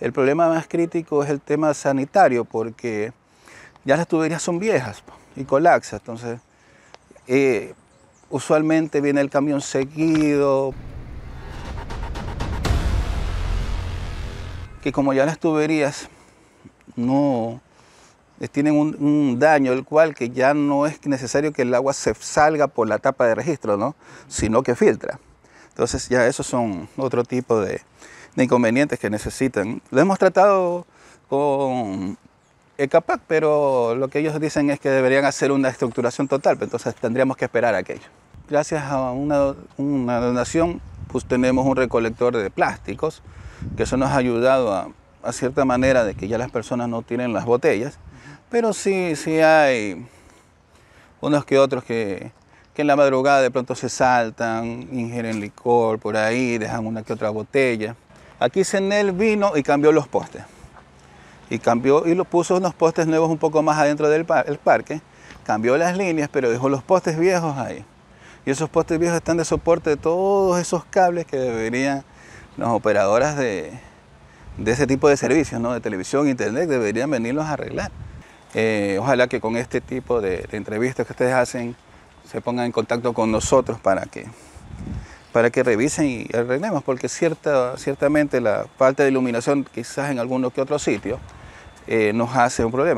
El problema más crítico es el tema sanitario porque ya las tuberías son viejas y colapsa. Entonces, eh, usualmente viene el camión seguido. Que como ya las tuberías no eh, tienen un, daño el cual que ya no es necesario que el agua se salga por la tapa de registro, ¿no? sino que filtra. Entonces ya esos son otro tipo de, inconvenientes que necesitan. Lo hemos tratado con ECAPAC, pero lo que ellos dicen es que deberían hacer una estructuración total, entonces tendríamos que esperar aquello. Gracias a una, donación, pues tenemos un recolector de plásticos, que eso nos ha ayudado a, cierta manera de que ya las personas no tienen las botellas, pero sí, sí hay unos que otros que, que en la madrugada de pronto se saltan, ingieren licor por ahí, dejan una que otra botella. Aquí Senel vino y cambió los postes. Y cambió y lo puso unos postes nuevos un poco más adentro del parque. Cambió las líneas, pero dejó los postes viejos ahí. Y esos postes viejos están de soporte de todos esos cables que deberían las operadoras de, de ese tipo de servicios, ¿no? de televisión, internet, deberían venirlos a arreglar. Eh, ojalá que con este tipo de entrevistas que ustedes hacen se pongan en contacto con nosotros para que para que revisen y arreglemos, porque cierta, ciertamente la falta de iluminación, quizás en alguno que otro sitio, eh, nos hace un problema.